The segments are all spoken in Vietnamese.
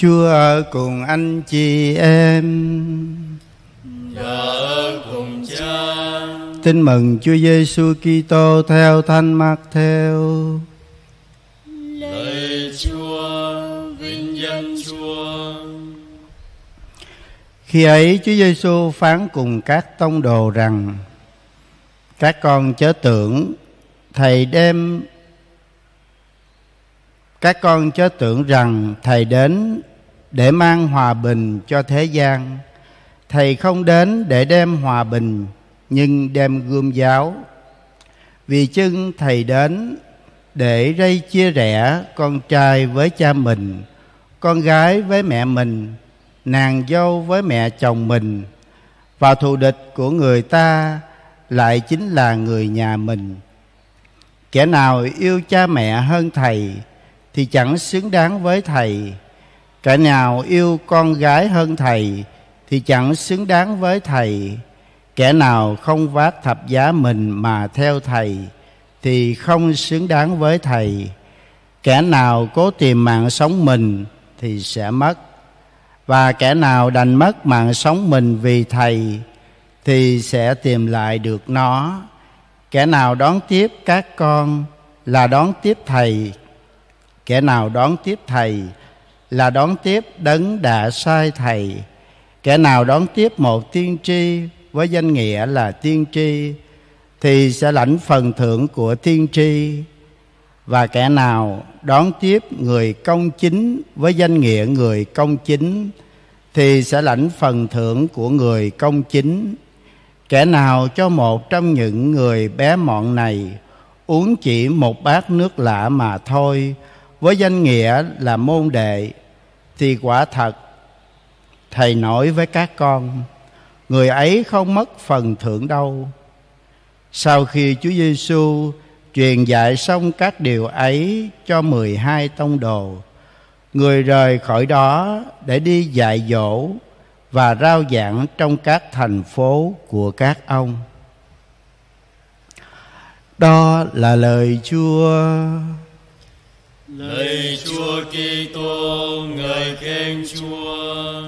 Chúa ở cùng anh chị em Giờ cùng cha Tin mừng Chúa Giêsu Kitô theo Thánh Mạc Theo Lời Chúa vinh danh Chúa Khi ấy Chúa Giêsu phán cùng các tông đồ rằng Các con chớ tưởng Thầy đem các con chớ tưởng rằng Thầy đến để mang hòa bình cho thế gian thầy không đến để đem hòa bình nhưng đem gươm giáo vì chưng thầy đến để rây chia rẽ con trai với cha mình con gái với mẹ mình nàng dâu với mẹ chồng mình và thù địch của người ta lại chính là người nhà mình kẻ nào yêu cha mẹ hơn thầy thì chẳng xứng đáng với thầy kẻ nào yêu con gái hơn thầy thì chẳng xứng đáng với thầy kẻ nào không vác thập giá mình mà theo thầy thì không xứng đáng với thầy kẻ nào cố tìm mạng sống mình thì sẽ mất và kẻ nào đành mất mạng sống mình vì thầy thì sẽ tìm lại được nó kẻ nào đón tiếp các con là đón tiếp thầy kẻ nào đón tiếp thầy là đón tiếp đấng đã sai thầy kẻ nào đón tiếp một tiên tri với danh nghĩa là tiên tri thì sẽ lãnh phần thưởng của tiên tri và kẻ nào đón tiếp người công chính với danh nghĩa người công chính thì sẽ lãnh phần thưởng của người công chính kẻ nào cho một trong những người bé mọn này uống chỉ một bát nước lạ mà thôi với danh nghĩa là môn đệ thì quả thật thầy nói với các con người ấy không mất phần thưởng đâu sau khi Chúa Giêsu truyền dạy xong các điều ấy cho mười hai tông đồ người rời khỏi đó để đi dạy dỗ và rao giảng trong các thành phố của các ông đó là lời Chúa Lạy Chúa Kitô ngài khen Chúa.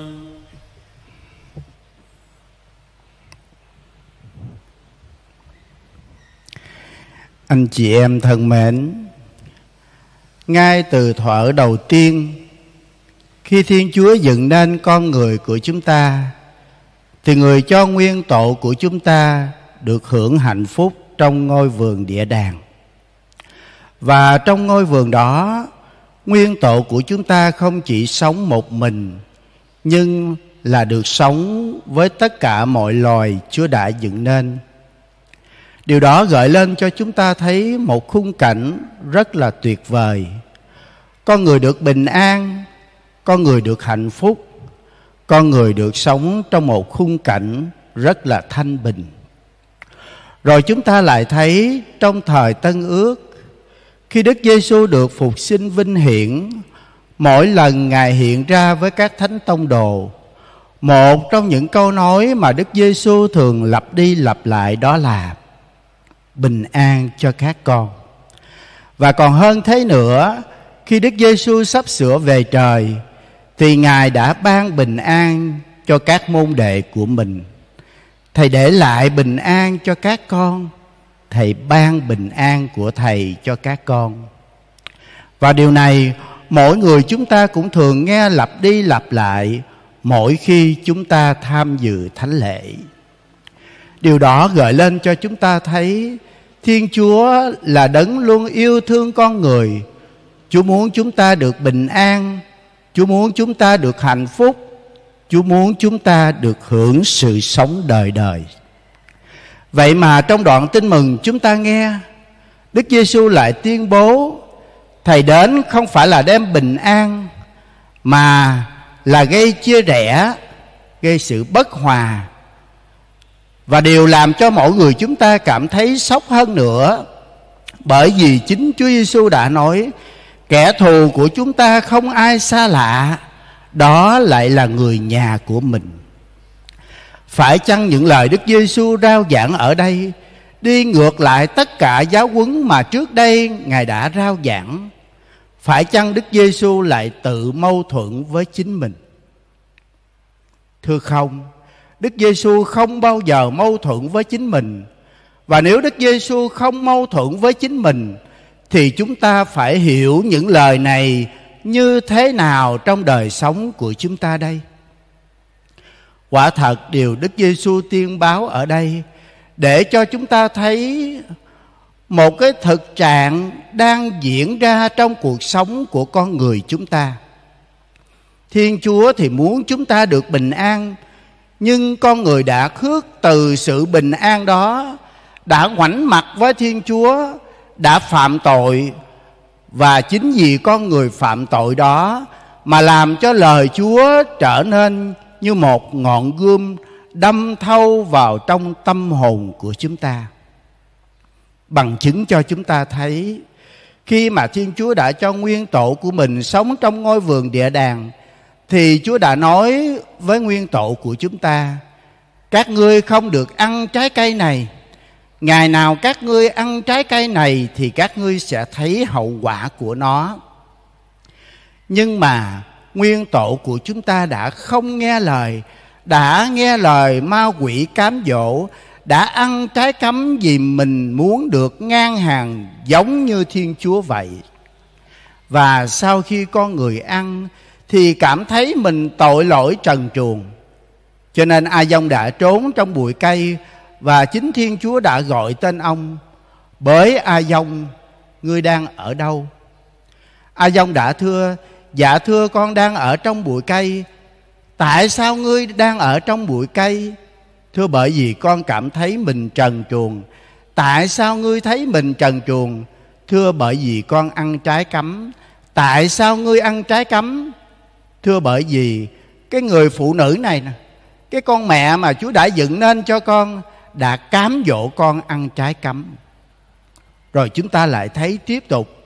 Anh chị em thân mến, ngay từ thuở đầu tiên khi Thiên Chúa dựng nên con người của chúng ta thì người cho nguyên tổ của chúng ta được hưởng hạnh phúc trong ngôi vườn địa đàng và trong ngôi vườn đó nguyên tổ của chúng ta không chỉ sống một mình nhưng là được sống với tất cả mọi loài chúa đã dựng nên điều đó gợi lên cho chúng ta thấy một khung cảnh rất là tuyệt vời con người được bình an con người được hạnh phúc con người được sống trong một khung cảnh rất là thanh bình rồi chúng ta lại thấy trong thời tân ước khi Đức Giêsu được phục sinh vinh hiển, mỗi lần Ngài hiện ra với các thánh tông đồ, một trong những câu nói mà Đức Giêsu thường lặp đi lặp lại đó là bình an cho các con. Và còn hơn thế nữa, khi Đức Giêsu sắp sửa về trời thì Ngài đã ban bình an cho các môn đệ của mình. Thầy để lại bình an cho các con thầy ban bình an của thầy cho các con và điều này mỗi người chúng ta cũng thường nghe lặp đi lặp lại mỗi khi chúng ta tham dự thánh lễ điều đó gợi lên cho chúng ta thấy thiên chúa là đấng luôn yêu thương con người chúa muốn chúng ta được bình an chúa muốn chúng ta được hạnh phúc chúa muốn chúng ta được hưởng sự sống đời đời Vậy mà trong đoạn tin mừng chúng ta nghe Đức Giêsu lại tuyên bố Thầy đến không phải là đem bình an Mà là gây chia rẽ Gây sự bất hòa Và điều làm cho mỗi người chúng ta cảm thấy sốc hơn nữa Bởi vì chính Chúa Giêsu đã nói Kẻ thù của chúng ta không ai xa lạ Đó lại là người nhà của mình phải chăng những lời Đức Giêsu rao giảng ở đây đi ngược lại tất cả giáo huấn mà trước đây Ngài đã rao giảng? Phải chăng Đức Giêsu lại tự mâu thuẫn với chính mình? Thưa không, Đức Giêsu không bao giờ mâu thuẫn với chính mình. Và nếu Đức Giêsu không mâu thuẫn với chính mình thì chúng ta phải hiểu những lời này như thế nào trong đời sống của chúng ta đây? quả thật điều Đức Giêsu tiên báo ở đây để cho chúng ta thấy một cái thực trạng đang diễn ra trong cuộc sống của con người chúng ta. Thiên Chúa thì muốn chúng ta được bình an, nhưng con người đã khước từ sự bình an đó, đã ngoảnh mặt với Thiên Chúa, đã phạm tội và chính vì con người phạm tội đó mà làm cho lời Chúa trở nên như một ngọn gươm đâm thâu vào trong tâm hồn của chúng ta bằng chứng cho chúng ta thấy khi mà thiên chúa đã cho nguyên tổ của mình sống trong ngôi vườn địa đàng thì chúa đã nói với nguyên tổ của chúng ta các ngươi không được ăn trái cây này ngày nào các ngươi ăn trái cây này thì các ngươi sẽ thấy hậu quả của nó nhưng mà nguyên tổ của chúng ta đã không nghe lời đã nghe lời ma quỷ cám dỗ đã ăn trái cấm vì mình muốn được ngang hàng giống như thiên chúa vậy và sau khi con người ăn thì cảm thấy mình tội lỗi trần truồng cho nên a dông đã trốn trong bụi cây và chính thiên chúa đã gọi tên ông bởi a dông ngươi đang ở đâu a dông đã thưa dạ thưa con đang ở trong bụi cây tại sao ngươi đang ở trong bụi cây thưa bởi vì con cảm thấy mình trần truồng tại sao ngươi thấy mình trần truồng thưa bởi vì con ăn trái cấm tại sao ngươi ăn trái cấm thưa bởi vì cái người phụ nữ này nè cái con mẹ mà chúa đã dựng nên cho con đã cám dỗ con ăn trái cấm rồi chúng ta lại thấy tiếp tục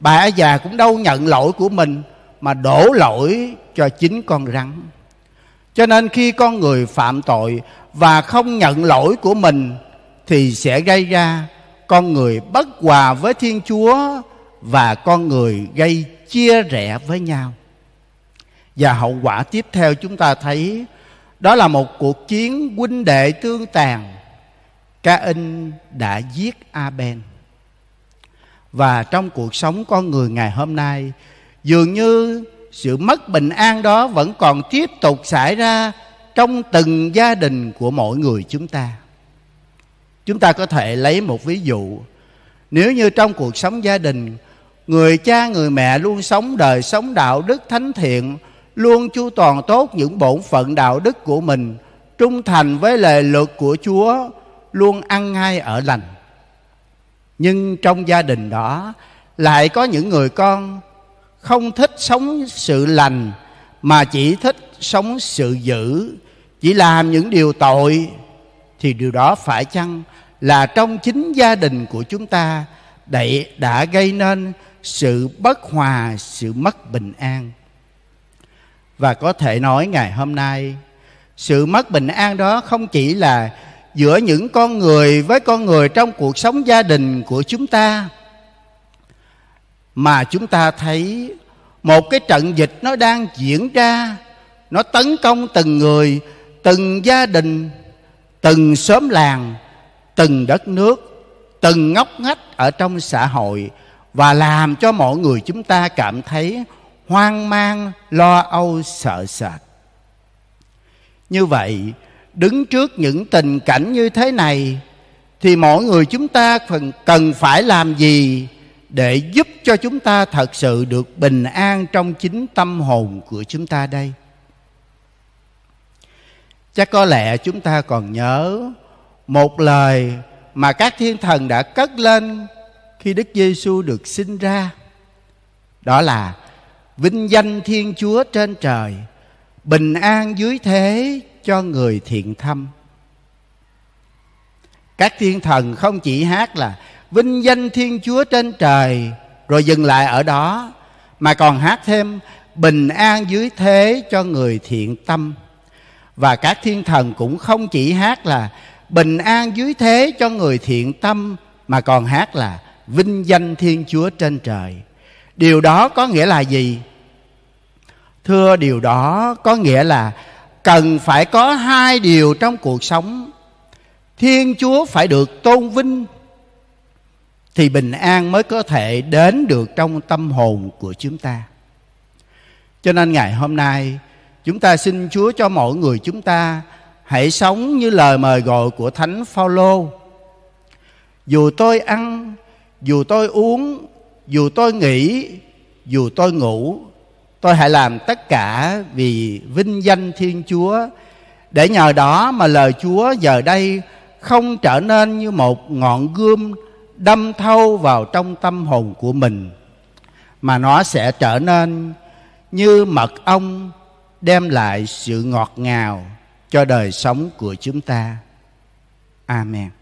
bà già cũng đâu nhận lỗi của mình mà đổ lỗi cho chính con rắn cho nên khi con người phạm tội và không nhận lỗi của mình thì sẽ gây ra con người bất hòa với thiên chúa và con người gây chia rẽ với nhau và hậu quả tiếp theo chúng ta thấy đó là một cuộc chiến huynh đệ tương tàn ca in đã giết A Ben. và trong cuộc sống con người ngày hôm nay dường như sự mất bình an đó vẫn còn tiếp tục xảy ra trong từng gia đình của mỗi người chúng ta chúng ta có thể lấy một ví dụ nếu như trong cuộc sống gia đình người cha người mẹ luôn sống đời sống đạo đức thánh thiện luôn chu toàn tốt những bổn phận đạo đức của mình trung thành với lời luật của chúa luôn ăn ngay ở lành nhưng trong gia đình đó lại có những người con không thích sống sự lành mà chỉ thích sống sự dữ chỉ làm những điều tội thì điều đó phải chăng là trong chính gia đình của chúng ta đậy đã gây nên sự bất hòa sự mất bình an và có thể nói ngày hôm nay sự mất bình an đó không chỉ là giữa những con người với con người trong cuộc sống gia đình của chúng ta mà chúng ta thấy một cái trận dịch nó đang diễn ra nó tấn công từng người từng gia đình từng xóm làng từng đất nước từng ngóc ngách ở trong xã hội và làm cho mọi người chúng ta cảm thấy hoang mang lo âu sợ sệt như vậy đứng trước những tình cảnh như thế này thì mỗi người chúng ta cần phải làm gì để giúp cho chúng ta thật sự được bình an trong chính tâm hồn của chúng ta đây chắc có lẽ chúng ta còn nhớ một lời mà các thiên thần đã cất lên khi Đức Giêsu được sinh ra. Đó là vinh danh Thiên Chúa trên trời, bình an dưới thế cho người thiện thâm. Các thiên thần không chỉ hát là vinh danh Thiên Chúa trên trời rồi dừng lại ở đó mà còn hát thêm bình an dưới thế cho người thiện tâm và các thiên thần cũng không chỉ hát là bình an dưới thế cho người thiện tâm mà còn hát là vinh danh Thiên Chúa trên trời. Điều đó có nghĩa là gì? Thưa điều đó có nghĩa là cần phải có hai điều trong cuộc sống. Thiên Chúa phải được tôn vinh thì bình an mới có thể đến được trong tâm hồn của chúng ta cho nên ngày hôm nay chúng ta xin chúa cho mỗi người chúng ta hãy sống như lời mời gọi của thánh phaolô dù tôi ăn dù tôi uống dù tôi nghỉ, dù tôi ngủ tôi hãy làm tất cả vì vinh danh thiên chúa để nhờ đó mà lời chúa giờ đây không trở nên như một ngọn gươm đâm thâu vào trong tâm hồn của mình mà nó sẽ trở nên như mật ong đem lại sự ngọt ngào cho đời sống của chúng ta amen